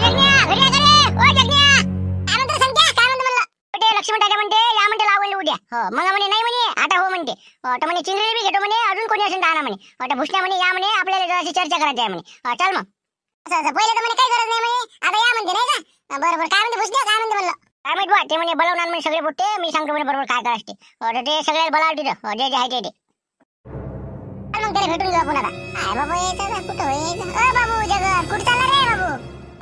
म्हणते या हो, म्हणे नाही आता हो म्हणते हो, घेतो म्हणे अजून कोणी म्हणे आता हो, भुसण्या म्हणे या म्हणे आपल्याला चर्चा करायची आहे म्हणे चल मग पहिले तर म्हणे काही गरज नाही म्हणे आता या नाही का बरोबर काय म्हणते भुसण्या काय म्हणते म्हणलं काय ते म्हणे बोलवणार म्हणे सगळे बुट्टे मी सांगतो म्हणे बरोबर काय करायचे ते सगळे बोलावं तिथं जे जे ते मग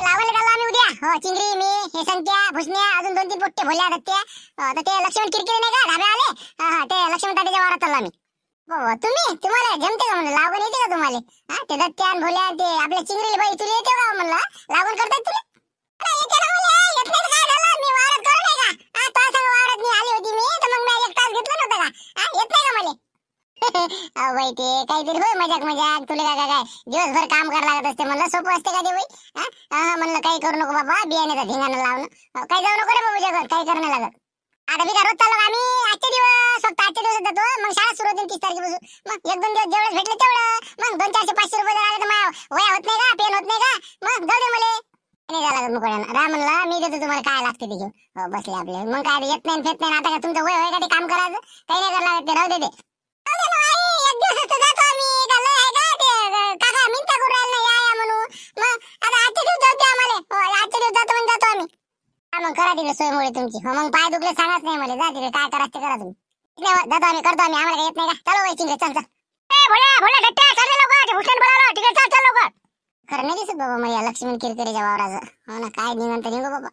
लावायला घालला आम्ही उद्या हो चिंगरी मी हे संख्या भुसण्या अजून दोन तीन पोट्टे भोल्या दत्त्या अं, तर ते लक्ष्मण किरकिरे नाही का धाबे आले हा, ते लक्ष्मण तात्याच्या वारात चाललो आम्ही हो, हो, तुम्ही तुम्हाला जमते का म्हणलं लागून येते का तुम्हाला हा ते दत्त्या आणि ते आपल्या चिंगरीले बाई तुला येते का हो म्हणलं लागून करतात तुला अरे, येते ना येत नाही तर काय मी वावरात करू नाही का? हा, तुझ्या संग वावरात आली होती मी, तर मग मी एक तास घेतला नव्हता का? येत नाही का म्हणे? अवय ते काहीतरी होय मजाक मजाक तुले का काय दिवसभर काम करायला लागत असते म्हणलं सोपं असते का ते बाई म्हणलं काही करू नको बाबा बियाण्याचा धिंगाणा लावणं काही जाऊ नको रे बाबू जगत काही करणं लागत आता मी रोज चाललो आम्ही आजचे दिवस फक्त आजचे दिवस जातो मग शाळा सुरू होते तीस तारखेपासून मग एक दोन दिवस जेवढं भेटले तेवढं मग दोन चारशे पाचशे रुपये आले तर माया वया होत नाही का पेन होत नाही का मग जाऊ दे मला नाही जायला लागत मुकोड्यानं राम म्हणला मी देतो तुम्हाला काय लागते ते घेऊन हो, बसले आपले मग काय येत नाही फेत नाही आता का तुमचं वय वय का ते काम करायचं काही नाही करायला लागत ते राहू दे मग करा तिकडे सोय मुळे तुमची हो मग पाय दुखले सांगाच नाही मला जा तिकडे काय करा ते करा तुम्ही इकडे वा- जातो आम्ही करतो आम्ही आम्हाला काही येत नाही का चलो बाई तिकडे चल चल भोळ्या भोळ्या गट्ट्या चल रे लवकर ते भूषण बोलावलं तिकडे चल चल लवकर खरं नाही दिसत बाबा मला लक्ष्मण किरकिरेच्या वावराचं हो ना काय निघंत निघू बाबा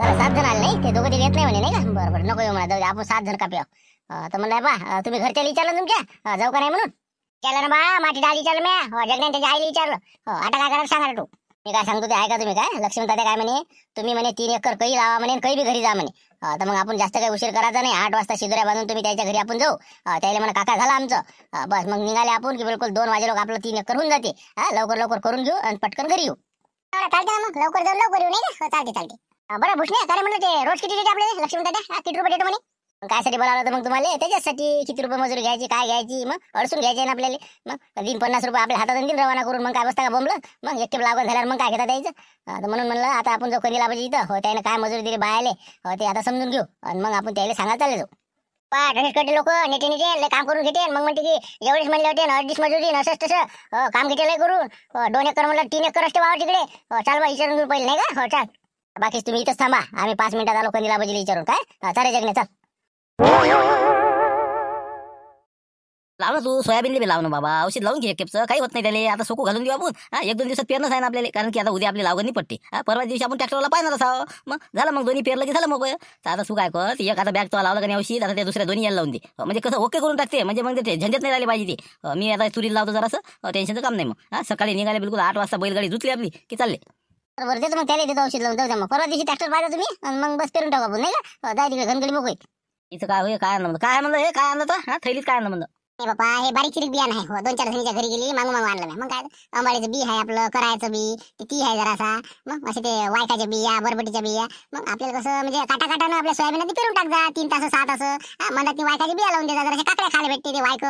जरा सात जण आले नाही ते दोघं तिघे येत नाही म्हणे नाही का बरं बरं नको येऊ म्हणा जाऊ दे, आपण सात जण का पिऊ तर म्हणलं बा तुम्ही घरच्याला विचारलं तुमच्या जाऊ का नाही म्हणून विचारलं ना बा माझी डाली विचारलं म्या हो, जगण्याने त्याच्या आईला विचारलं हो, आता काय करा सांगा तू मी काय सांगतो ते ऐका तुम्ही काय लक्ष्मी तात्या काय म्हणे तुम्ही म्हणे तीन एकर कही लावा म्हणे काही बी घरी जा म्हणे तर मग आपण जास्त काही उशीर करायचा नाही आठ वाजता शिदोऱ्या बांधून तुम्ही त्याच्या घरी आपण जाऊ त्याला म्हणा काका झाला आमचं बस मग निघाले आपण की बिलकुल दोन वाजे लोक आपलं तीन एकर होऊन जाते लवकर लवकर करून घेऊ आणि पटकन घरी येऊ चालते मग लवकर जाऊन लवकर येऊ नाही चालते हो, चालते बरं भूषणे काय म्हणलं ते रोज किती देते लक्ष्मी तात्या किती रुपये देतो म्हणे कायसाठी बोलावलं तर मग तुम्हाला त्याच्यासाठी किती रुपये मजुरी घ्यायची काय घ्यायची मग अडचून घ्यायचे ना आपल्याला मग तीन पन्नास रुपये आपल्या हातात दिन रवाना करून मग काय बसता का बोंबलं मग एक लागून झाल्यावर मग काय घेता द्यायचं तर म्हणून म्हणलं आता आपण जो कधी पाहिजे इथं हो त्याने काय मजुरी दिली बायले हो ते आता समजून घेऊ आणि मग आपण त्याला सांगायला चालेल जाऊ गणेशकडे लोक नेते नेते काम करून घेते मग म्हणते की एवढेच म्हणले होते अडीच मजुरी नसंच तसं हो, काम घेते करून हो, दोन एकर म्हणलं तीन एकर असते वावर तिकडे हो, चाल बा विचारून पहिले नाही का हो चाल बाकीच तुम्ही इथंच थांबा आम्ही पाच मिनिटात आलो कंदीला बजेली विचारून काय चालेल जगणे चल लावलं तू सोयाबीनले बी लावणं बाबा औषध लावून घे केपचं काही होत नाही त्याला आता सुकू घालून देऊ आपण हा एक दोन दिवसात पेरणच आहे ना आपल्याला कारण की आता उद्या आपली लावून पडते परवा दिवशी आपण ट्रॅक्टरला पाहिजे असा मग झालं मग दोन्ही पेरलं की झालं मग आता सुख आहे कर एक आता बॅग तुला लावलं का नाही औषध आता त्या दुसऱ्या दोन्ही यायला लावून दे हो, म्हणजे कसं ओके करून टाकते म्हणजे मग ते झंझट नाही राहिले पाहिजे ते हो, मी आता चुरीला लावतो जरा टेन्शनचं हो, काम नाही मग हा सकाळी निघाले बिलकुल आठ वाजता बैलगाडी जुतली आपली की चालले बरं देतो मग त्याला औषध लावून परवा दिवशी ट्रॅक्टर पाहिजे तुम्ही मग बस पेरून टाकू नाही का जाय घनगडी हिचं काय होय काय आणलं काय म्हणलं हे काय आणलं तर हा थैलीत काय आणलं म्हणलं बाबा हे बारीक चिरीक बियाणं आहे हो, दोन चार जणीच्या घरी गेली मागू मागू आणलं मग काय अंबाळीचं बी आहे आपलं करायचं बी ते ती आहे जरासा मग असे ते वायकाच्या बिया बरबटीच्या बिया मग आपल्याला कसं म्हणजे काटा काटानं आपल्या सोयाबीन ते पेरून टाकजा तीन तास सात तास म्हणतात ती वायकाची बिया लावून देतात हे काकड्या खायला भेटते ते वायक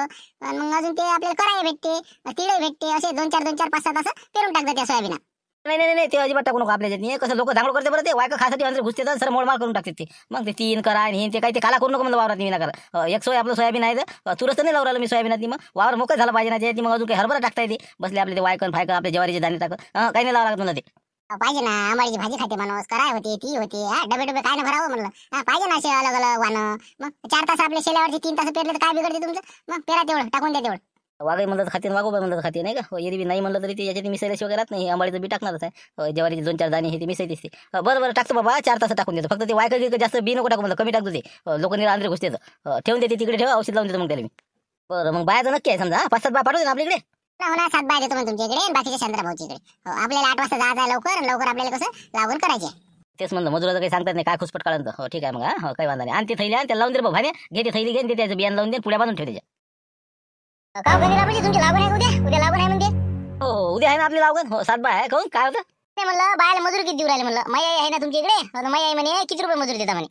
मग अजून ते आपल्याला करायला भेटते तिळे भेटते असे दोन चार दोन चार पाच सात तास पेरून जा त्या सोयाबीना नाही नाही नाही ते अजिबात टाकू नको आपल्या ज्यांनी कसं लोक धांगड करते बरं ते वायक खासाठी अंतर घुसते सर मोडमाळ करून टाकते ते मग ते तीन करा आणि हे ते काही ते काला करू नको म्हणलं वावरात मी ना करा एक सोय आपलं सोयाबीन आहे तर तुरंत नाही लावलं मी सोयाबीनात मग वावर मोकळं झाला पाहिजे ना त्याची मग अजून काही हरभरा टाकता येते बसले आपले ते वायकन फायकन आपल्या ज्वारीचे दाणे टाकत काही नाही लावा लागत म्हणलं ते पाहिजे ना आंबाडीची भाजी खाते माणूस कराय होती ती होती डबे डबे काय ना भरावं म्हणलं पाहिजे ना असे अलग अलग वानं मग चार तास आपल्या शेल्यावरती तीन तास पेरले तर काय बिघडते तुमचं मग पेरा तेवढं टाकून द्या तेवढं वागाई म्हणलं तर खाते वागोबाई म्हणलं तर खाते नाही का बी हो, नाही म्हणलं तरी ते याच्यात शिवाय राहत नाही आंबाडीचं बी टाकणारच आहे हो, ज्वारीचे दोन चार दाणे हे ते मिसळतेच ते बरं हो, बरं टाकतो बाबा चार तास टाकून देतो फक्त ते वायक जास्त बी नको टाकून कमी टाकतो ते लोकांनी आंध्र घुसते ठेवून देते तिकडे ठेवा औषध लावून देतो मग त्याला मी बरं मग बायाचं नक्की आहे समजा पाच सात बा पाठवते आपल्याकडे ना सात बाय देतो तुमच्या इकडे आपल्याला आठ वाजता जायचं लवकर लवकर आपल्याला कसं लागून करायचे तेच म्हणलं मजुराचं काही सांगतात नाही काय खुसपट काढून हो ठीक आहे मग काही वांधा नाही आणि ते थैली आणि त्याला लावून दे बघा घे ते थैली घेऊन ते त्याचं बियाण लावून दे पुढ्या बांधून ठेवते का गणे तुमची लागण आहे उद्या उद्या लागण म्हणते हो, हो उद्या आहे ना आपली लागण हो बाय आहे कोण काय होतं ते म्हणलं बायला मजूर किती देऊ राहिले म्हणलं माई आहे ना तुमच्या इकडे अन माई आई म्हणे किती रुपये मजूर देता म्हणे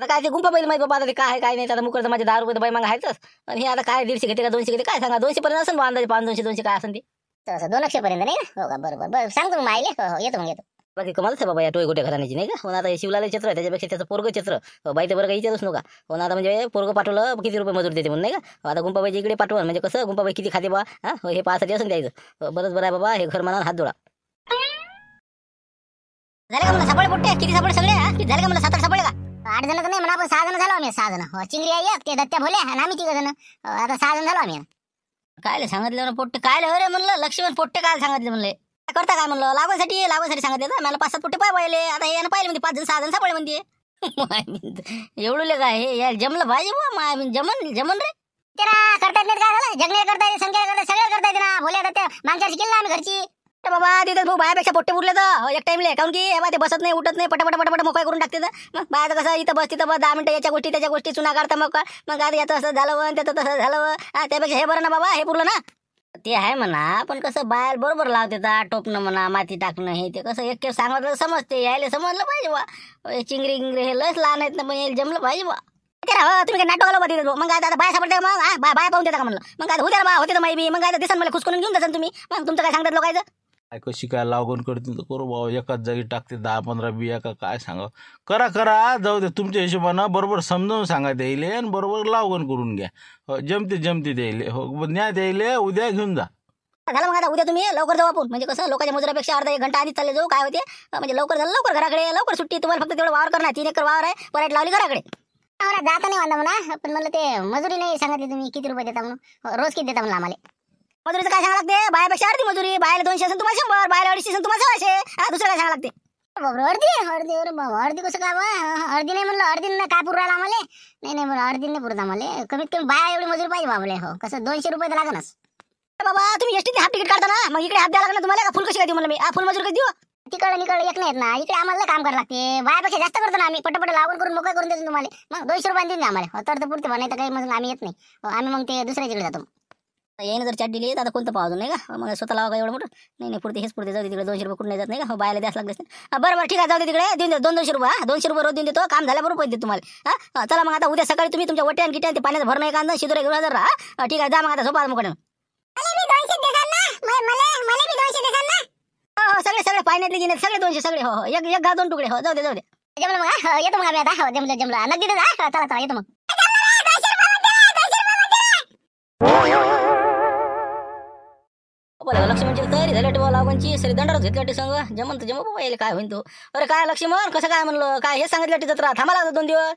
आता काय ते गुंपा बैल माहिती बाबा ते काय काय नाही आता मुकर माझे दहा रुपये तर बाई मग आणि हे आता काय दीडशे घेते का दोनशे घेते काय सांगा दोनशे पर्यंत असेल अंदाजे पाच दोनशे दोनशे काय असेल ते तर दोनशे पर्यंत नाही ना हो का बरोबर बरं सांगतो मग माईले हो, हो येतो मग येतो बाकी कमालच आहे बाबा या टोय गोट्या घराण्याची नाही का पण हो आता हे चित्र आहे त्याच्यापेक्षा त्याचं पोरग चित्र बाई ते बरं काही विचारूच नका हो आता म्हणजे पोरग पाठवलं किती रुपये मजूर देते म्हणून नाही का आता गुंपाबाई इकडे पाठवा म्हणजे कसं गुंपाबाई किती खाते बा हो, हे पाहासाठी असून द्यायचं हो, बरंच बरं आहे बाबा हे घर म्हणा हात जोडा झाले का मला सापडे पोट्टे किती सापडे सगळे झाले का मला सात आठ सापडे का आठ जण नाही म्हणा आपण सहा जण झालो आम्ही सहा जण चिंगरी आई ते दत्त्या भोले आम्ही तिघ जण आता सहा जण झालो आम्ही काय सांगितलं पोट्टे काय रे म्हणलं लक्ष्मण पोट्टे काय सांगितलं म्हणले करता काय म्हणलं लागवडीसाठी लागवडीसाठी सांगत येतं मला पाच सात फुटे पाय पाहिले आता हे यानं पाहिले म्हणजे पाच जण सहा जण सापडले म्हणते एवढं लेख हे या जमलं पाहिजे बुवा माय जमन जमन रे ते ना करता येत नाही काय झालं जगण्याला करता येते संख्या करता सगळ्या करता येते ना भोल्या त्या मागच्या वर्षी ना आम्ही घरची तर बाबा तिथं भाऊ बायापेक्षा पोट्टे उरले तर हो, एक टाइमले काऊन की बा ते बसत नाही उठत नाही पटापट फटाफट मोकळा करून टाकते तर मग बायाचं कसं इथं बस तिथं बस दहा मिनटं याच्या गोष्टी त्याच्या गोष्टी चुना काढता मग मग आता याचं असं झालं त्याचं तसं झालं त्यापेक्षा हे बरं ना बाबा हे पुरलं ना ते आहे म्हणा पण कसं बाहेर बरोबर लावते टोपणं म्हणा माती टाकणं हे ते कसं एक सांगत समजते यायला समजलं पाहिजे बा चिंगरी गिंगरी हे लस लहान आहेत ना पण यायला जमलं पाहिजे बा हो, तुम्ही नाटकाला बघित मग आता सापडते मग बाय पाहून देता का म्हणलं मग आता उद्या बा होते माहिती मग आता दिसन मला खुश करून घेऊन जाता तुम्ही मग तुमचं काय सांगतात लोकांचं कशी काय लागून करतील करू भाऊ एकाच जागी टाकते दहा पंधरा बिया का काय सांगा करा करा जाऊ दे तुमच्या हिशोबानं बरोबर समजावून सांगा द्यायले आणि बरोबर लावगण करून घ्या हो, जमते जमते द्यायले हो न्या द्यायले उद्या घेऊन जा झालं मग आता उद्या तुम्ही लवकर जाऊ आपण म्हणजे कसं लोकांच्या मजुरापेक्षा अर्धा एक घंटा आधीच चालले जाऊ काय होते म्हणजे लवकर झालं लवकर घराकडे लवकर सुट्टी तुम्हाला फक्त तेवढं वावर करणार तीन एकर वावर आहे परेट लावली घराकडे जाता नाही म्हणा पण म्हणलं ते मजुरी नाही सांगितली तुम्ही किती रुपये देता म्हणून हो, रोज किती देता म्हणून आम्हाला मजुरीचं काय सांगा लागते बायापेक्षा अर्धी मजुरी बायाला दोनशे असेल तुम्हाला शंभर बायाला अडीचशे असेल तुम्हाला सव्वाशे दुसरं काय सांगा लागते अर्धी अर्धी अरे अर्धी कसं काय अर्धी नाही म्हणलं अर्धी नाही काय पुरवायला आम्हाला नाही नाही म्हणलं अर्धी नाही पुरता आम्हाला कमीत कमी बाया एवढी मजुरी पाहिजे बाबा हो कसं दोनशे रुपये तर लागणार बाबा तुम्ही एसटीत हाफ तिकीट काढता ना मग इकडे हाफ द्या लागणार तुम्हाला फुल कशी काय देऊ मला मी फुल मजूर कधी देऊ तिकडं निकडे एक नाहीत ना इकडे आम्हाला काम करायला लागते बायापेक्षा जास्त करतो ना आम्ही पटपट लावून करून मोकळा करून देतो तुम्हाला मग दोनशे रुपयांनी देईन आम्हाला हो, तर पुरते नाही तर काही मग आम्ही येत नाही हो, आम्ही मग ते दुसऱ्या तिकडे जातो येणं जर चाट दिली आता कोणतं पाव नाही का मग स्वतः लावा का एवढं मोठं नाही नाही पुढे हेच पुरते जाऊ दे तिकडे दोनशे रुपये कुठे नाही जात नाही का हो बायला द्यास लागत बरं बरं ठीक आहे जाऊ दे तिकडे देऊन दे दोन दोनशे रुपये दोनशे रुपये रोज देऊन देतो काम झाल्याबरोबर पैसे देतो तुम्हाला हा चला मग आता उद्या सकाळी तुम्ही तुमच्या वट्यान किट्यान ते पाण्यात भरणं का ना घेऊन जर ठीक आहे जा मग आता झोपा मग हो, हो सगळे सगळे पाण्यातले गेले सगळे दोनशे सगळे हो, हो एक एक दोन तुकडे हो जाऊ दे जाऊ दे जमलं मग हो, येतो मग आम्ही आता जमलं जमलं नक्की चला चला येतो मग Oh, yeah, yeah. बोला लक्ष्मीची तयारी झाली वाटते लागूनची सरी दंडावर घेतली वाटते सांग जमन तर बाबा काय म्हणतो तो अरे काय लक्ष्मण कसं काय म्हणलं काय हे सांगितलं वाटते जत्रा थांबा दोन दिवस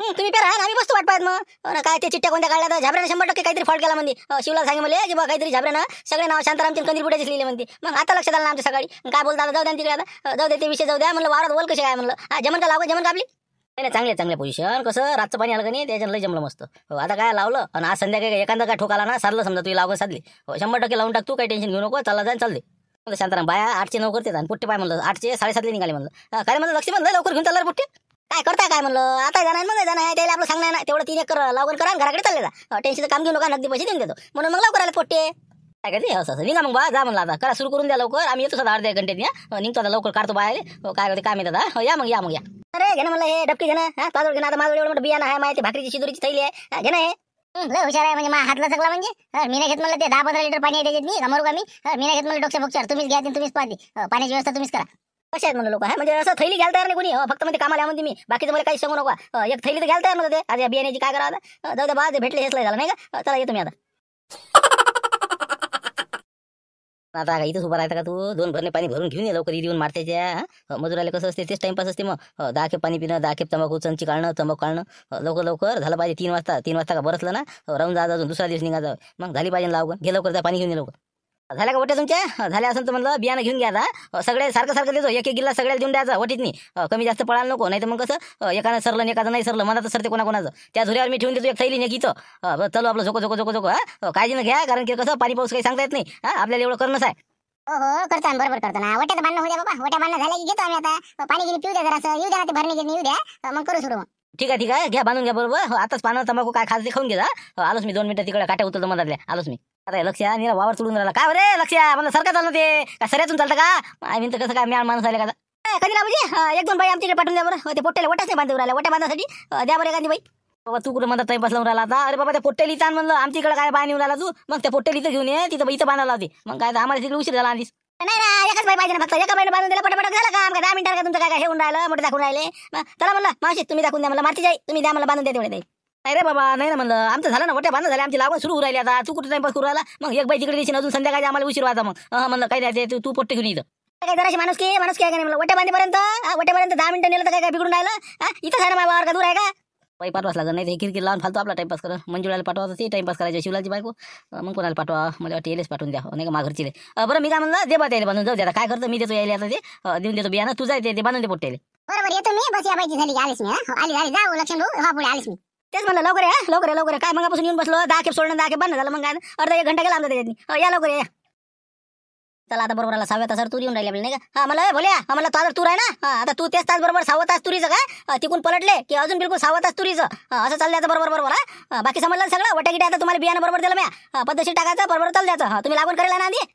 तुम्ही पेरा आम्ही बसतो वाट पाहत मग काय ते चिट्ट्या कोणत्या काढल्या झाबऱ्याने शंभर टक्के काहीतरी फॉल्ट केला म्हणजे शिवला सांगे मला की बा काहीतरी झाबऱ्यानं सगळे नाव रामची कंदी पुढे लिहिले म्हणते मग आता लक्षात आलं आमच्या सकाळी काय बोलता जाऊ द्या तिकडे आता जाऊ दे ते विषय जाऊ द्या म्हणलं वारात बोल कसे काय म्हणलं जमन का लागू जमन का आपली नाही चांगले चांगले पोझिशन कसं रातचं पाणी आलं का नाही त्याच्यानं लय जमलं मस्त हो आता काय लावलं आणि आज संध्याकाळी एखादा काय ठोकाला ना सारलं समजा तुला लागून साधली हो शंभर टक्के लावून टाक तू काही टेन्शन घेऊ नको चालला जाईल चालले म्हणजे शांताराम बाया आठचे नऊ करते आणि पुट्टे पाय म्हणलं आठचे साडेसातले निघाले म्हणलं काय म्हणलं लक्ष म्हणलं लवकर घेऊन चाललं पुट्टे काय करताय काय म्हणलं आता जाणार मग जाणार त्याला आपण सांगणार ना तेवढं तीन एकर लावून करा घराकडे चालले जा टेन्शनचं काम घेऊ नका नगदी पैसे देऊन देतो म्हणून मग लवकर आले पुट्टे काय करते असं असं निघा मग बा जा म्हणला आता करा सुरू करून द्या लवकर आम्ही येतो सदा अर्ध्या घंटेत हो, निघतो आता लवकर काढतो बाहेर हो, काय करते काम येतात हो या मग या मग या अरे घे ना म्हणलं हे डबकी घेणं हा पाजोड घेणं आता माझं एवढं मोठं आहे माहिती भाकरीची शिदुरीची थैली आहे घेणं हे लय हुशार आहे म्हणजे मा हातला सगळा म्हणजे मी नाही घेत म्हणलं ते दहा पंधरा लिटर पाणी त्याच्यात मी समोर का मी मी नाही घेत म्हणलं डोक्स फोक्सर तुम्हीच घ्या तुम्हीच पाहिजे हो, पाण्याची व्यवस्था तुम्हीच करा कशा आहेत म्हणलं लोक म्हणजे असं थैली घ्यायला तयार नाही कोणी फक्त म्हणजे कामाला म्हणते मी बाकीचं मला काही सांगू नका एक थैली तर घ्यायला तयार आज या बियाण्याची काय करा जाऊ द्या बा भेटले हेच झालं नाही का चला येतो मी आता आता इथं उभा आहे का तू दोन भरणे पाणी भरून घेऊन ये लवकर येऊन मारत्याच्या मजुराला कसं असते तेच टाइमपास असते मग दहा खेप पाणी पिणं दहा तंबाखू चंची काढणं तंबाखू काढणं लवकर लवकर झालं पाहिजे तीन वाजता तीन वाजता का बरसलं ना राहून जा अजून दुसरा दिवस निघा जाऊ मग झाली पाहिजे लावून घे लवकर जा पाणी घेऊन ये लवकर झाल्या का वटे तुमच्या झाल्या असं तर म्हणलं बियाणं घेऊन घ्या आता सगळे सारखं सारखं देतो एक एक गिल्ला सगळ्याला देऊन द्यायचा वटीतनी नाही कमी जास्त पळायला नको नाही तर मग कसं एकानं सरलं आणि एकाचं नाही सरलं मनात सरते कोणाकोणाचं त्या झुऱ्यावर मी ठेवून देतो एक थैली नेकीचं चलो आपलं झोको झोको झोको झोको हा न घ्या कारण की कसं पाणी पाऊस काही सांगता येत नाही हा आपल्याला एवढं करणं आहे हो बरोबर करतो ना वट्याचं बांधणं होऊ द्या बाबा वट्या बांधणं झालं की घेतो आम्ही आता पाणी घेऊन पिऊ द्या जरासं येऊ द्या ते भरणी येऊ द्या मग करू सुरू ठीक आहे ठीक आहे घ्या बांधून घ्या बरोबर हो, आताच पानं तंबाखू काय खास खाऊन घे हो, आलोच मी दोन मिनिटं तिकडे काट्या उतरतो मधातल्या आलोच मी अरे लक्ष्या निरा वावर चुडून राहिला काय रे लक्ष्या मला सरका चाललं ते का सऱ्यातून चालतं का आय तर कसं काय मी माणूस आले का कधी म्हणजे एक दोन बाई आमच्या पाठवून द्या बरं हो, ते पोट्याला वटाच नाही बांधून राहिला वट्या बांधण्यासाठी द्या बरं एखादी बाई बाबा तू कुठं म्हणतात तरी राहिला आता अरे बाबा त्या पोट्टेली ताण म्हणलं आमच्या इकडे काय बाय नेऊन राहिला तू मग त्या पोटेली इथं घेऊन ये तिथं इथं बांधायला होती मग काय आम्हाला तिकडे उशीर झाला आधीच नाही नाही एकाच पाहिजे ना फक्त एका बांधून दिला पटापट झालं काम का दहा का तुमचं काय हे होऊन राहिलं मोठे दाखवून राहिले मग चला म्हणलं मावशी तुम्ही दाखवून द्या मला मारती जाई तुम्ही द्या मला बांधून द्या तेवढे नाही अरे बाबा नाही ना म्हणलं आमचं झालं ना मोठ्या बांधून झाले आमची लागून सुरू राहिले राहिली आता तू कुठं टाइमपास करू राहिला मग एक बाई तिकडे दिसून अजून संध्याकाळी आम्हाला उशीर वाजा मग म्हणलं काय नाही तू तू घेऊन येतं काय जराशी माणूस की माणूस काय का नाही म्हणलं वट्या बांधेपर्यंत पर्यंत वट्यापर्यंत दहा मिनिटं नेलं तर काय काय बिघडून राहिलं इथं झालं माझ्या का दूर आहे का पायी पाठवाच लागत नाही ते खिडकी लावून फालतो आपला टाईमपास करा मंजुळाला पाठवा ते टाईमपास करायचे शिवलाची बायको मग कोणाला पाठवा मला वाटतं येलेच पाठवून द्या नाही का माघरची बरं मी काय म्हणलं दे बा त्याला बनवून जाऊ द्या काय करतो मी देतो यायला आता ते देऊन देतो बियाणं तू ते बनवून दे बरं बरोबर येतो मी बस या बाईची झाली आलीस मी हो, आली आली जाऊ लक्षण भाऊ हा पुढे आलीस मी तेच म्हणलं लवकर या लवकर लवकर काय मगापासून येऊन बसलो दहा खेप सोडणं दहा खेप बंद झालं मग काय अर्धा एक घंटा गेला आमचा त्याच्यात या लवकर या चला आता बरोबर सहाव्या तासावर तू येऊन राहिले नाही का मला बोल्या आम्हाला तादर तू आहे ना आता तू तेच तास बरोबर सहावा तास तुरीचं का तिकून पलटले की अजून बिलकुल सहावा तास तुरीचं असं चाललं आता बरोबर बरोबर हा बाकी समजलं सगळं वटाकिटे आता तुम्हाला बियाणं बरोबर दिलं मी पद्धतशीर टाकायचं बरोबर चाल द्यायचं तुम्ही लागून करायला ना आधी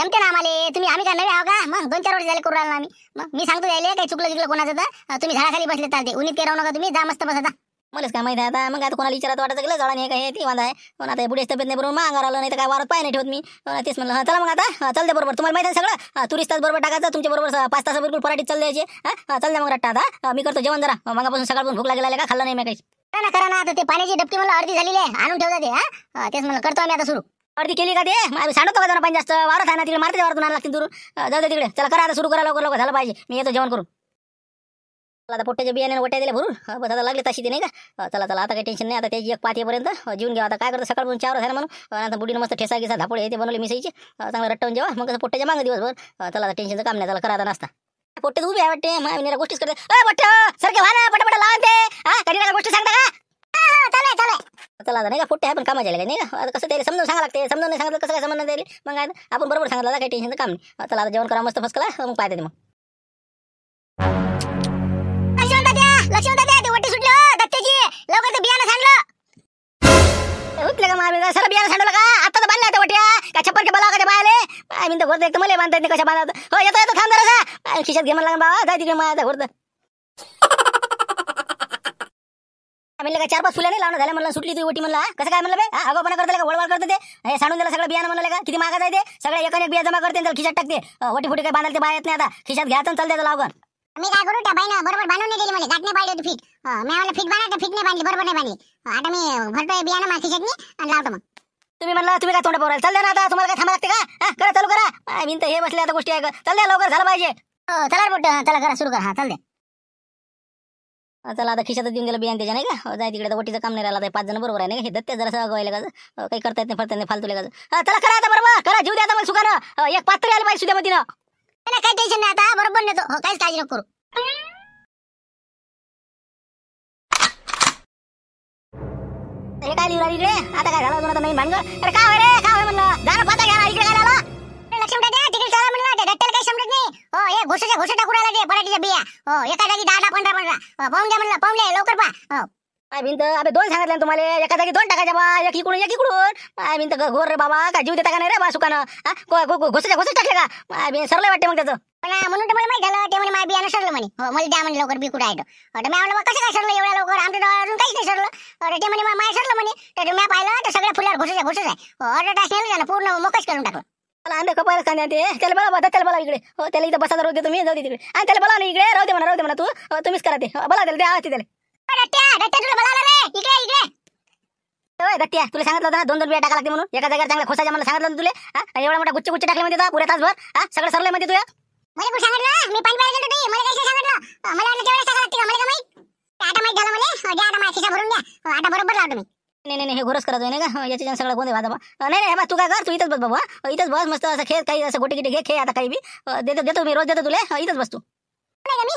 जमते ना आम्हाला तुम्ही आम्ही काय नवे आहो का मग दोन चार वर्ष झाले करू राहिला आम्ही मग मी सांगतो यायला काही चुकलं चुकलं कोणाचं तर तुम्ही झाडाखाली बसले चालते उन्हीत काही नका तुम्ही जा मस्त बसा मलाच काय माहिती आता मग आता कोणाला विचारात वाटत गेलं नाही काय ती वादा आहे पण आता पुढे तब्येत नाही बरोबर महागार आलो नाही तर काय वारत पाय नाही ठेवत मी तेच म्हणलं चला मग आता दे बरोबर तुम्हाला माहिती आहे सगळं तुरीस बरोबर टाकायचं तुमच्या बरोबर पाच तास बिलकुल पराठी चल द्यायची चल द्या मग रट्टा आता मी करतो जेवण जरा मगापासून पण भूक लागेल का खाल्लं नाही मी काही ना करा ना आता ते पाण्याची डबकी मला अर्धी झालेली आहे आणून ठेवता ते तेच म्हणलं करतो आम्ही आता सुरू अर्धी केली का ते सांडतो का जरा पाहिजे जास्त वारत आहे ना तिकडे मारते वारतून आणला लागतील दूर जाऊ दे तिकडे चला करा आता सुरू करा लवकर लवकर झालं पाहिजे मी येतो जेवण करून आता पोट्याच्या बियाण्याने वट्या दिल्या भरून बस आता लागले तशी ते नाही का चला चला आता काही टेन्शन नाही आता त्याची एक येपर्यंत जीवन घ्या आता काय करतो सकाळ म्हणून चार झाले म्हणून आता बुडीनं मस्त ठेसा घेसा धापोळे ते बनवले मिसळीचे चांगला चांगलं रट्टवून जेवा मग कसं पोट्याच्या मागं दिवसभर चला आता टेन्शनचं काम नाही चला करा आता नसता पोट्टे उभे आहे वाटते मी गोष्टीच करते पोट्ट सारखे वाना पटापट लावून ते हा कधी गोष्टी सांगता का चला नाही का पोट्टे आहे पण कामाच्या नाही का कसं त्याला समजून सांगा लागते समजून नाही सांगितलं कसं काय समजणार दे मग काय आपण बरोबर सांगितलं काय काही टेन्शनचं काम नाही चला आता जेवण करा मस्त फसकला मग पाहते दे मग लवकर ते बियाणं सांडलं उठलं का सर बियाणं सांडलं का आता तर बांधलं आता वाट्या का छप्पर के बोला का बायले मी तर होतं तुम्हाला बांधत येत कशा बांधत हो येतो येतो थांब जरा खिशात घे मला बाबा जाय तिकडे माझ्या होतं म्हणलं का चार पाच फुलं नाही लावणं झालं म्हणलं सुटली ती वटी म्हणला कसं काय म्हणलं बे आगोपणा करते का वळवळ करते ते हे सांडून दिलं सगळं बियाणं म्हणलं का किती मागा जायते सगळ्या एकाने बिया जमा करते त्याला खिशात टाकते वटी फुटी काय बांधायला ते बाहेर येत नाही आता खिशात घ्यायचं चालते लागून मी काय करू त्या बाईनं बरोबर बांधून दिली मला गाठ नाही होती फिट मी म्हणलं फिट बांधा फिट नाही बांधली बरोबर नाही बांधली आता मी भरतोय बियाणं मागची चटणी आणि लावतो मग तुम्ही म्हणलं तुम्ही काय तोंड चल द्या ना आता तुम्हाला काय थांबा लागते का करा चालू करा मी तर हे बसले आता गोष्टी आहे चल द्या लवकर झालं पाहिजे हो, चला बोट चला करा सुरू करा हा चल द्या चला आता खिशात देऊन गेलं बियाण त्याच्या नाही का हो, जाय तिकडे वटीचं काम नाही राहिला पाच जण बरोबर आहे नाही का हे दत्ते जरा व्हायला का हो, काही करता येत नाही फरता नाही फालतू लागत चला करा आता बरोबर करा जीव द्या आता मग सुखानं एक पात्र आलं पाहिजे सुद्धा मतीनं नाही काही टेन्शन नाही आता बरोबर नेतो हो काहीच काळजी नको करू अरे काय लिहिला इकडे आता काय झालं तुला मेन भांडण अरे काय रे काय म्हणलं जाणं पता घ्या इकडे काय झालं लक्ष्मी घोसे तिकडे टाकून राहिला ते हो, पराठीच्या बिया हो एका जागी दहा दहा पंधरा पंधरा हो, पाहून घ्या म्हणलं पाहून घ्या लवकर पा हो. काय भिंत अबे दोन सांगितलं ना तुम्हाला एका जागी दोन टाकायच्या बा एक इकडून एक इकडून काय भिंत घोर रे बाबा काय जीव देता का नाही रे बा सुकान घुसच्या घुसच टाकले का काय भिंत सरलं वाटते मग त्याचं पण म्हणून तर मला माहिती झालं ते म्हणे माय बियाणं सरलं म्हणे हो मला द्या म्हणे लवकर बी कुठं आहे तर मी मग कसं काय सरलं एवढ्या लवकर आमच्या डोळ्या अजून काहीच नाही सरलं ते म्हणे माय सरलं म्हणे तर मी पाहिलं तर सगळ्या फुलावर घुसच घुसच आहे ऑर्डर हो, टाच पूर्ण मोकच करून टाकलं मला आंबे कपायला खाण्या ते त्याला बोला बघा त्याला बोला इकडे हो त्याला इथं बसायचा राहू दे तुम्ही जाऊ दे तिकडे आणि त्याला बोला ना इकडे राहू दे म्हणा राहू दे म्हणा तू हो, तुम्हीच करा ते हो, बोला त्याला आवाज त्याला रट्ट्या तुला सांगितलं होतं ना दोन दोन बिया टाका लागते म्हणून एका जागेवर चांगला खोसायचा मला सांगितलं ना तुला एवढा मोठा गुच्छ गुच्छ टाकले म्हणजे पुऱ्या तासभर हा सगळं सरले म्हणजे तुझ्या मला कुठं सांगितलं मी पाणी पाहिजे होतं ते मला काही सांगितलं मला वाटलं तेवढं सगळं लागते का मला माहित आता माहित झालं मला द्या आता माझ्या खिसा भरून द्या आता बरोबर लावतो मी नाही नाही हे घोरस करत नाही का याच्या सगळं गोंधळ वाजा नाही नाही बा तू काय कर तू इथंच बस बाबा इथंच बस मस्त असं खेळ काही असं गोटी गिटी घे खेळ आता काही बी देतो देतो मी रोज देतो तुला इथंच बसतो नाही का मी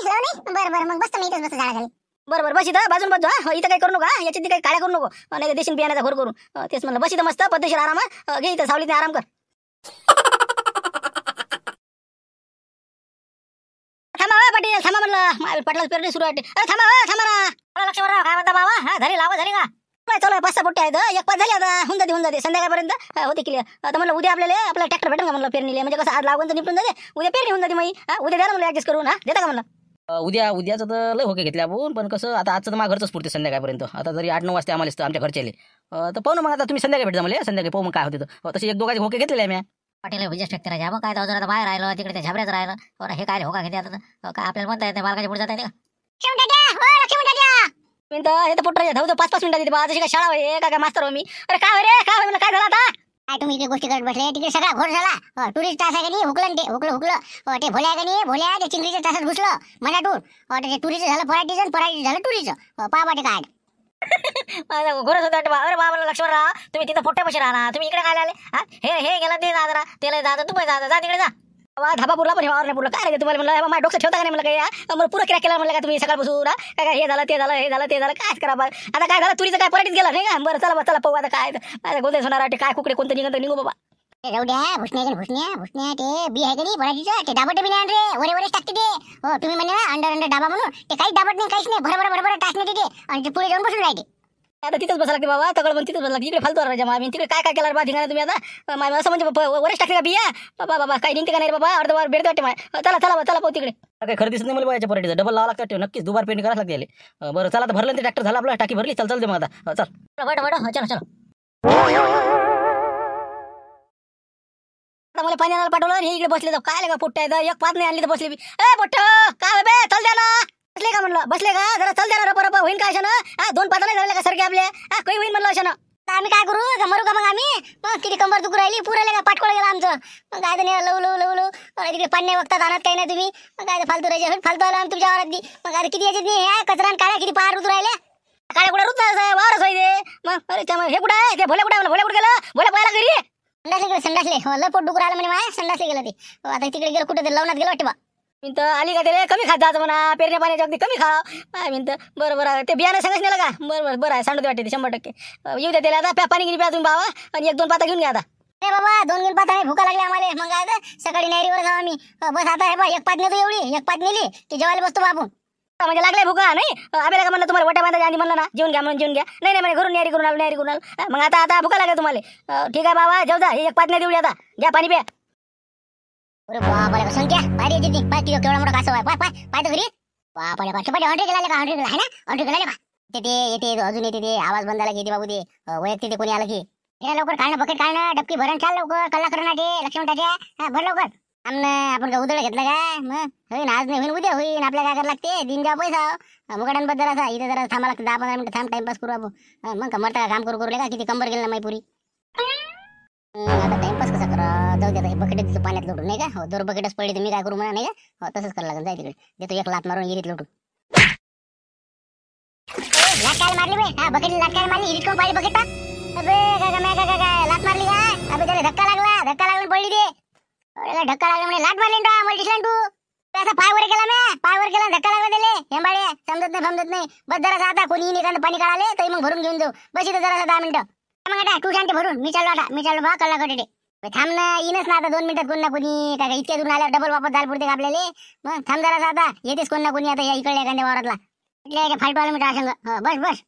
बरं बरं मग बसतो मी इथंच बसतो झाडाखाली बरोबर बस इथं बाजून बसतो हा इथं काय करू नका याची काही काळ्या करू नको नाही देशी पियाण्याचा बियाण्याचा घोर करून तेच म्हणलं बस इथं मस्त पद्धतशीर आराम घे इथं सावलीत आराम कर थांबा हो, पाटील थांबा म्हणलं पटला पेरणी सुरू वाटते अरे थांबा हो, थांबा ना लक्ष बरं काय म्हणता बाबा हा धरी लावा धरी का काय चालू पाच सहा आहेत एक पाच झाली आता होऊन जाते होऊन जाते संध्याकाळपर्यंत होते क्लिअर आता म्हणलं उद्या आपल्याला आपला ट्रॅक्टर भेटेल का म्हणलं पेरणीला म्हणजे कसं आज लागून निपटून जाते उद्या पेरणी होऊन जाते मग उद्या द्या म्हणलं ॲडजस्ट करून हा देता का म्हणलं उद्या उद्याचं तर लय होके घेतल्या आपण पण कसं आता आजचं तर माझ्या घरचं पुरते संध्याकाळपर्यंत आता जरी आठ नऊ वाजता आम्हाला आमच्या घरच्याले तर पाहू ना मग आता तुम्ही संध्याकाळी भेट मला संध्याकाळी पाहू मग काय होते तर तसे एक दोघांचे होके घेतलेले मी पाटील विजय स्ट्रक्चर मग काय जरा बाहेर राहिलं तिकडे त्या झाबऱ्यात राहिलं हो हे काय होका घेते आता काय आपल्याला म्हणता येते बालकाचे पुढे जाता येते का हो हे तर पाच पाच मिनिटात येते बा जशी काय शाळा आहे काय मास्तर हो मी अरे काय हो रे काय काय झालं आता काय तुम्ही इकडे गोष्टी करत बसले तिकडे सगळा घोर झाला टुरिस्ट तासा आहे हुकलं ते हुकलं हुकलं ते भोल्या का नाही भोल्या ते चिंगरीच्या तासात घुसलं मनातून ते टुरिस्ट झालं पराठीचं पराठी झालं टुरिस्ट वाटे काय घोरच होतं अरे बाबा लक्ष्मण राहा तुम्ही तिथं पोट्ट्या राहा राहणार तुम्ही इकडे काय आले हे हे गेला ते दादरा त्याला दादा तू दादा जा तिकडे जा धाबा पुरला पण नाही पुरला काय रे तुम्हाला म्हणलं माझ्या डोक्यात ठेवता का नाही म्हणलं काय मला पुरं क्रॅक केला म्हणलं का तुम्ही सकाळपासून काय काय हे झालं ते झालं हे झालं ते झालं काय करा आता काय झालं तुरीचं काय पराठीत गेला नाही का बरं चला चला पाहू आता काय माझ्या गोंधळ होणार काय कुकडे कोणतं निघत निघू बाबा जाऊ द्या बी ते रे हो, तुम्ही अंडर अंडर डाबा म्हणून ते काही डाबत नाही काहीच नाही भरभर भरभर टाकणे ते आणि ते पुढे जाऊन बसून राहते आता तिथंच बसा लागते बाबा तगड पण तिथंच बसा लागते इकडे फालतो राजा मामी तिकडे काय काय केलं बा तुम्ही आता मामी असं म्हणजे वरच टाकले का बिया बाबा बाबा काय निघते का नाही बाबा अर्ध वार बेडते वाटते चला चला चला पाहू तिकडे काय खरेदी दिसत नाही मला बघायच्या पर्यटन डबल लावा लागतो नक्कीच दुबार पेंट करायला लागते बरं चला आता भरलं ते ट्रॅक्टर झाला आपला टाकी भरली चल चल दे मग आता चल वाट वाट चला चला मला पाण्याला पाठवलं हे इकडे बसले जाऊ काय का पोट्टा एक पाच नाही आणली तर बसले ए पोट्ट काय बे चल द्या ना बसले का म्हणलं बसले का जरा चल द्या रपा रपा होईन का अशानं हा दोन पाता नाही झाले का सारखे आपले काही होईन म्हणलं अशानं तर आम्ही काय करू जमरू का मग आम्ही मग किती कंबर दुखू राहिली पूर का पाटकोळ गेला आमचं मग काय तर लव लव लव लव तिकडे पाणी वक्ता आणत काही नाही तुम्ही मग काय तर फालतू राहिले फालतू आलो आम्ही तुमच्या वावरात मग अरे किती याच्यात नाही कचरा काळ्या किती पार रुतू राहिले काय कुठं रुत वावरच होईल मग अरे हे कुठं आहे ते भोल्या कुठं भोले कुठं गेलं भोले पाहायला घरी संडासले गेलं संडासले हो लपोट डुकू आलं म्हणजे माय संडासले गेलं ते हो, आता तिकडे गेलं कुठं ते लवणात गेलं वाटतं आली का ते कमी खात जात म्हणा पेरण्या पाण्याच्या अगदी कमी खा काय मिनत बरोबर आहे ते बियाणं सगळंच नाही का बरोबर बरं आहे सांडू वाटते शंभर टक्के येऊ द्या त्याला आता पाणी घेऊन प्या तुम्ही बाबा आणि एक दोन पाता घेऊन घ्या आता अरे बाबा दोन गिन पाता भूका लागली आम्हाला मग आता सकाळी नायरीवर जाऊ मी बस आता हे बा एक पात नेतो एवढी एक पात नेली की जेवायला बसतो बाबू म्हणजे लागले भूका नाही आम्ही का म्हणलं तुम्हाला वटा बांधा आणि म्हणलं ना जेवून घ्या म्हणून जेवून घ्या नाही नाही म्हणजे घरून नाही करून आलो नायरी करून आलो मग आता आता भूका लागेल तुम्हाला ठीक आहे बाबा जाऊ एक पात नाही देऊ आता घ्या पाणी प्या अरे बापरे संख्या अजून येते ते आवाज बंद आला की बाबू दे वैयक्तिक कोणी आलं की हे लवकर काढणं बकेट काढणं डबकी भरण चाल लवकर कलाकारांना ते लक्ष्मण भर लवकर आपण का उदळ घेतलं का मग होईन आज नाही होईन उद्या होईन आपल्या काय करा लागते दिन जा पैसा असा इथं जरा थांबा लागतं दहा पंधरा मिनिटं थांब टाइमपास करू बाबू मग कमरता काम करू करू का किती कंबर गेलं ना मैपुरी जाऊ बकेट पाण्यात लोट नाही का हो दोन बकेटच पडली मी काय करू म्हणा नाही का हो तसंच करायला लागेल तिकडे एक लात मारून इरीत लाट मारली लाट मारली बकेट लाट मारली धक्का लागला धक्का लागून धक्का लागला लाट मारली तू पाय वर धक्का समजत नाही कोणी पाणी काढाले तरी मग भरून घेऊन जाऊ बस इथं जरा दहा मिनिटं मग आता तू भरून मी चालू आता मी चालू बा कला कडे थांब ना येणच ना आता दोन मिनिटात कोण ना कोणी काय इतक्या दूर आल्यावर डबल वापस जायला पुढते आपल्याला मग थांब जरा आता येतेच कोण ना कोणी आता या इकडल्या एखाद्या वावरातला इकडे फाईट वाला मिटा असं बस बस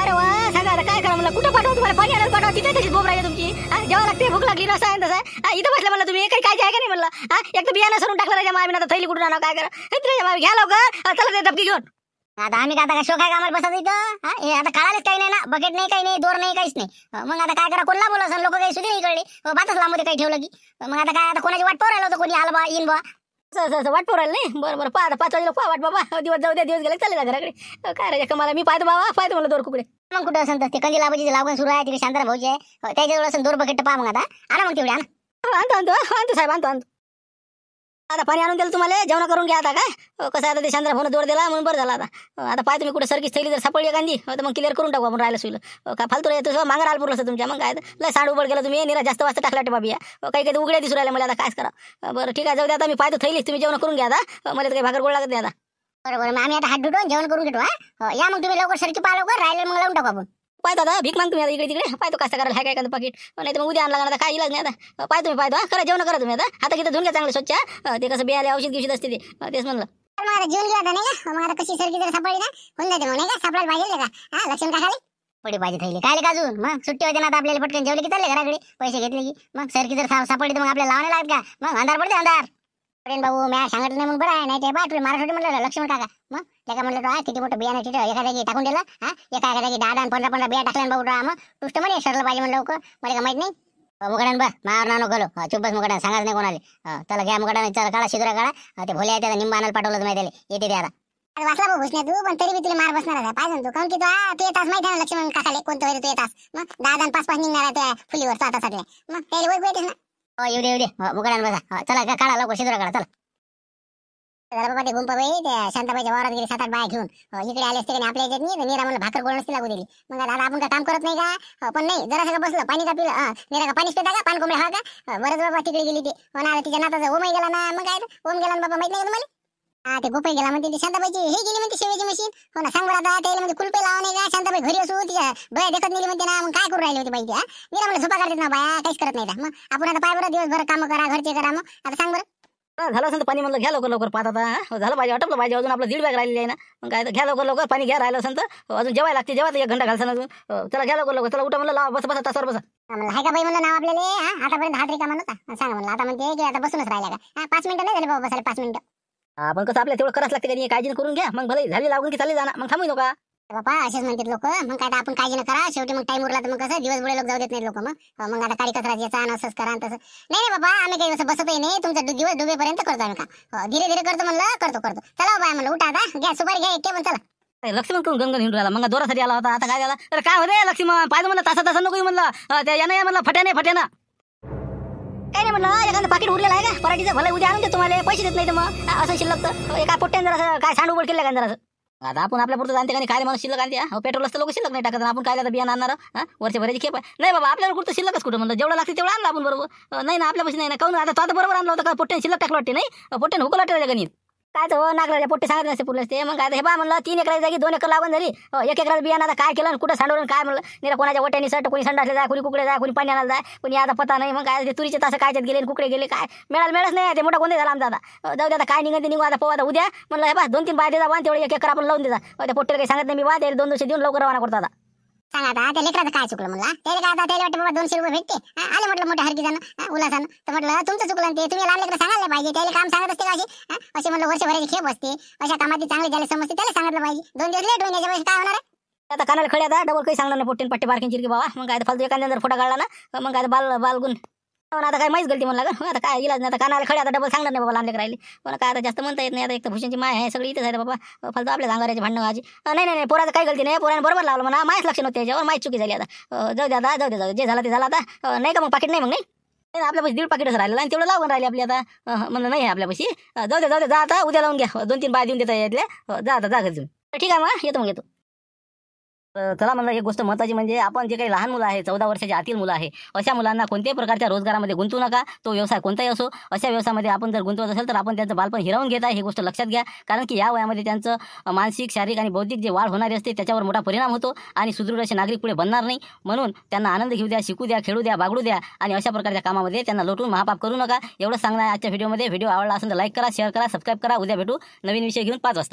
अरे वा सांगा आता काय करा मला कुठं पाठवा तुम्हाला पाणी आलं पाठवा तिथे तशीच बोब राहिली तुमची हा जेव्हा लागते भूक लागली ना सांगा तसं हा इथं बसलं मला तुम्ही काही काय काय का नाही म्हणलं एक तर बियाणं सरून टाकलं त्याच्या मामीनं आता थैली कुठून आणा काय करा त्याच्या मामी घ्या लवकर चला ते डबकी घेऊन आता आम्ही काय आता काय शोक आहे का आम्हाला बसायचं इथं हे आता काढायलाच काही नाही ना बकेट नाही काही नाही दोर नाही काहीच नाही मग आता काय करा कोणला बोलावं लोक काही सुद्धा नाही कळले बातच लांब होते काही ठेवलं की मग आता काय आता कोणाची वाट पोरायला आलो होतं कोणी आलं बा येईन बा असं असं- वाट पोरायला नाही बरं बरं पाच वाजेला पहा वाट बाबा दिवस जाऊ द्या दिवस गेले चालेल घराकडे काय रे मला मी पाहतो बाबा पाहतो मला दोर कुकडे मग कुठं असं ते कधी लाभाची लावण सुरू आहे तिकडे शांतार भाऊजी आहे त्याच्याजवळ असं दोर बकेट पाहा मग आता आला मग तेवढे आणतो आणतो आणतो साहेब आणतो आणतो आता पाणी आणून दिलं तुम्हाला जेवण करून घ्या आता काय कसं आता ते फोन जोड दिला म्हणून बरं झाला आता आता पाय तुम्ही कुठे सरकीच थैली जर सापडली गांधी तर मग क्लिअर करून टाकू आपण राहिलं सुईल का फालतू राहतो तसं मागा राहिलं पुरलं तुमच्या मग काय लय सांड उबड गेलं तुम्ही निरा जास्त वाजता टाकला बाबी या काही काही उघड्या दिसू राहिले मला आता काय करा बरं ठीक आहे जाऊ द्या आता मी पाय तो थैलीच तुम्ही जेवण करून घ्या आता मला काही भाकर गोळ लागत नाही आता बरोबर मग आम्ही आता हात धुटून जेवण करून घेतो हा हो, या मग तुम्ही लवकर सरकी पाय लवकर राहिले मग लावून टाकू आपण पाय दादा भीक तुम्ही इकडे तिकडे पाहतो कसा करायला हाय काय पाकिट नाही तर मग उद्या आणला लागणार काय इलाज नाही आता पाय तुम्ही पाहतो करा जेवण करा तुम्ही आता आता किती धुवून घ्या चांगलं स्वच्छ ते कसं बियाले औषध असते तेच म्हणलं काय मग सुट्टी आपल्याला पटकन पैसे घेतले की मग सरकी जर सापडली तर मग आपल्याला लागत का मग अंधार पडते अंधार नाही मग बरं नाही ते लक्ष्मण काका मग त्याच्या म्हटलं तो किती मोठं बियाणं तिथं एका जागी टाकून दिलं हा एका एका जागी दहा दहा पंधरा पंधरा बिया टाकल्या बाबू आम तुष्ट म्हणे सरलं पाहिजे म्हणलं लोक मला काय माहित नाही मुगडान बा मार नानो गलो चुप बस मुगडान सांगाच नाही कोणाला त्याला घ्या मुगडान चला काढा शिदुरा काढा ते भोले आहे निंबा आणायला पाठवलं माहिती येते ते आता वाचला भाऊ घुसण्या तू पण तरी बी तुला मार बसणार आहे पाहिजे तू कारण की तू येतास माहित आहे लक्ष्मण काकाले कोणतं वगैरे तू येतास मग दहा दहा पाच पाच निघणार आहे त्या फुलीवर सात सातल्या मग त्याला वैग येते ना हो, येऊ दे येऊ दे हो, मुगडान बसा हो, चला काढा लवकर शिदुरा काढा चला बाबा ते गुंपाबाई त्या शांताबाईच्या वावरात गेली सात आठ बाया घेऊन हो, इकडे आले असते आपल्या याच्यात नाही निरा नीरा म्हणलं भाकर गोळ नसती लागू दिली मग आता आपण का काम करत नाही का हो, पण नाही जरा सगळं बसलं पाणी का पिलं निरा नीरा का पाणी पिता का पान कोंबड्या हा का बरंच बाबा तिकडे गेली ते पण हो आता तिच्या नाताचा ओमही गेला ना मग काय ओम गेला ना बाबा माहित नाही का तुम्हाला हा ते गोपाई गेला म्हणते शांताबाईची हे गेली म्हणते शेवेची मशीन हो ना सांग बरं आता त्याला म्हणजे कुलपे लावा नाही का शांताबाई घरी असू तिच्या बया देखत नेली म्हणते ना मग काय करू राहिली होती बाई त्या मी नीरा म्हणलं झोपा करते ना बाया काहीच करत नाही का मग आपण आता पाय बरं दिवसभर कामं करा घरचे करा मग आता सांग बरं झालं असेल तर पाणी म्हणलं घ्या लवकर लवकर पाहत आता हो, झालं पाहिजे आटपलं पाहिजे अजून आपलं दीड बॅग राहिलेली आहे ना मग काय घ्या लवकर लवकर पाणी घ्या राहिलं असेल तर हो, अजून जेवायला लागते जेव्हा एक घंटा घालसा अजून हो, चला घ्या लवकर लवकर चला उठा म्हणलं बस बसा तासावर बसा हाय का बाई म्हणलं नाव आपल्याला आतापर्यंत हात रिका म्हणत सांगा म्हणलं आता म्हणते की आता बसूनच राहिला का पाच मिनिटं नाही झाले बाबा बसायला पाच मिनिटं आपण कसं आपल्याला तेवढं करावं लागते का काळजी करून घ्या मग भले झाली लागून की चालली जाणार मग थांबू नका बाबा असेच म्हणतात लोक मग काय आपण काळजी न करा शेवटी मग टाइम उरला तर मग कसं दिवस बुडे लोक जाऊ देत नाही लोक मग मग आता काळी कचरा याचा असंच करा तसं नाही नाही बाबा आम्ही काही असं बसतही नाही तुमचा दिवस डुबेपर्यंत करतो आम्ही का धीरे धीरे करतो म्हणलं करतो करतो चला बाबा म्हणलं उठा आता घ्या सुपारी घ्या के पण चला लक्ष्मण कोण गंगन हिंडू राहिला मग दोरासाठी आला होता आता काय झाला तर काय होते लक्ष्मण पाहिजे म्हणलं तासा तासा नको म्हणलं त्या यानं म्हणलं फट्याने फट्याना काय नाही म्हणलं एखादं पाकिट उरलेलं आहे का पराठीचं भले उद्या आणून दे तुम्हाला पैसे देत नाही तर मग असं शिल्लक तर एका पोट्ट्यानं जरा काय सांड उघड केलं का जरा आता आपण आपल्या पुरतं जाणते का काय म्हणून शिल्लक आणते पेट्रोल हो, असतं लोक शिल्लक नाही टाकत आपण काय बियाणं आणणार हा भरायची खेप नाही बाबा आपल्याला कुठं शिल्लकच कुठं म्हणलं जेवढं लागते तेवढं आणलं आपण बरोबर नाही ना आपल्यापासून नाही ना काऊन आता तो बरोबर आणलं होतं का पोट्यान शिल्लक टाकलं वाटते नाही पोट्यान हुकला वाटते गणित तर हो नागराच्या पोट्टी सांगत नसते पूर्ण ते मग काय हे बा म्हणलं तीन एकर जागी दोन एकर लावून झाली एक एकर बियाणं आता काय केलं कुठं सांडवलं काय म्हणलं नाही कोणाच्या वट्याने सट कोणी संडासले जाय कोणी कुकडे जाय कोणी पाण्याला जाय कोणी आता पता नाही मग काय ते तुरीचे तसं कायच्यात गेले कुकडे गेले काय मिळाल मिळत नाही ते मोठा कोणते झाला आमचा आता जाऊ द्या आता काय निघते निघू आता पोवा आता उद्या म्हणलं हे बा दोन तीन बाय देजा बांध तेवढे एक एकर आपण लावून देजा त्या पोट्टीला काही सांगत नाही मी बांध दोन दिवशी देऊन लवकर रवाना करतो आता सांगा आता त्या लेकराचं काय चुकलं म्हणला ते काय आता त्याला वाटतं बाबा दोनशे रुपये भेटते आले म्हटलं मोठ्या हरकी जण उलासानं तर म्हटलं तुमचं चुकलं ते तुम्ही लहान लेकरं सांगायला पाहिजे त्याला काम सांगत असते का अशी असे म्हटलं वर्षभराची खेप असते अशा कामाची चांगले ज्याला समजते त्याला सांगितलं पाहिजे दोन दिवस लेट होईल याच्यापेक्षा काय होणार आहे आता कानाला खड्या डबल काही सांगणार नाही पोट्टेल पट्टी पार्किंग चिरकी बाबा मग काय फालतू एखाद्या जर फोटा काढला ना मग काय बाल बालगुण आता काय माहीत गलती म्हणला का आता काय इलाज नाही आता कानाला खडे आता डबल सांगणार नाही बाबा लहान राहिले मला काय आता जास्त म्हणता येत नाही आता एक तर भूषणची माय आहे सगळी इथेच आहे बाबा फक्त आपल्या सांगायचे भांडणं आजी नाही नाही नाही पोराचं काही गलती नाही पोराने बरोबर लावलं म्हणा माहीत लक्ष नव्हतं त्याच्यावर माहीत चुकी झाली आता जाऊ द्या जाऊ द्या जाऊ जे झालं ते झालं आता नाही का मग पाकिट नाही मग नाही आपल्या पैसे दीड पाकिटच राहिलं आणि तेवढं लावून राहिले आपल्या आता म्हणलं नाही आपल्या पैसे जाऊ द्या जाऊ द्या जा आता उद्या लावून घ्या दोन तीन बाय देऊन देता येतल्या जा आता जा घर ठीक आहे मग येतो मग येतो चला म्हणलं एक गोष्ट महत्वाची म्हणजे आपण जे काही लहान मुलं आहे चौदा वर्षाच्या आतील मुलं आहे अशा मुलांना कोणत्याही प्रकारच्या रोजगारामध्ये गुंतू नका तो व्यवसाय कोणताही असो अशा व्यवसायामध्ये आपण जर गुंतवत असेल तर आपण त्यांचं बालपण हिरावून घेत आहे ही गोष्ट लक्षात घ्या कारण की या वयामध्ये त्यांचं मानसिक शारीरिक आणि बौद्धिक जे वाढ होणारी असते त्याच्यावर मोठा परिणाम होतो आणि सुदृढ असे नागरिक पुढे बनणार नाही म्हणून त्यांना आनंद घेऊ द्या शिकू द्या खेळू द्या बागडू द्या आणि अशा प्रकारच्या कामामध्ये त्यांना लोटून महापाप करू नका एवढं सांगणार आजच्या व्हिडिओमध्ये व्हिडिओ आवडला असेल तर लाईक करा शेअर करा सबस्क्राईब करा उद्या भेटू नवीन विषय घेऊन पाच वाजता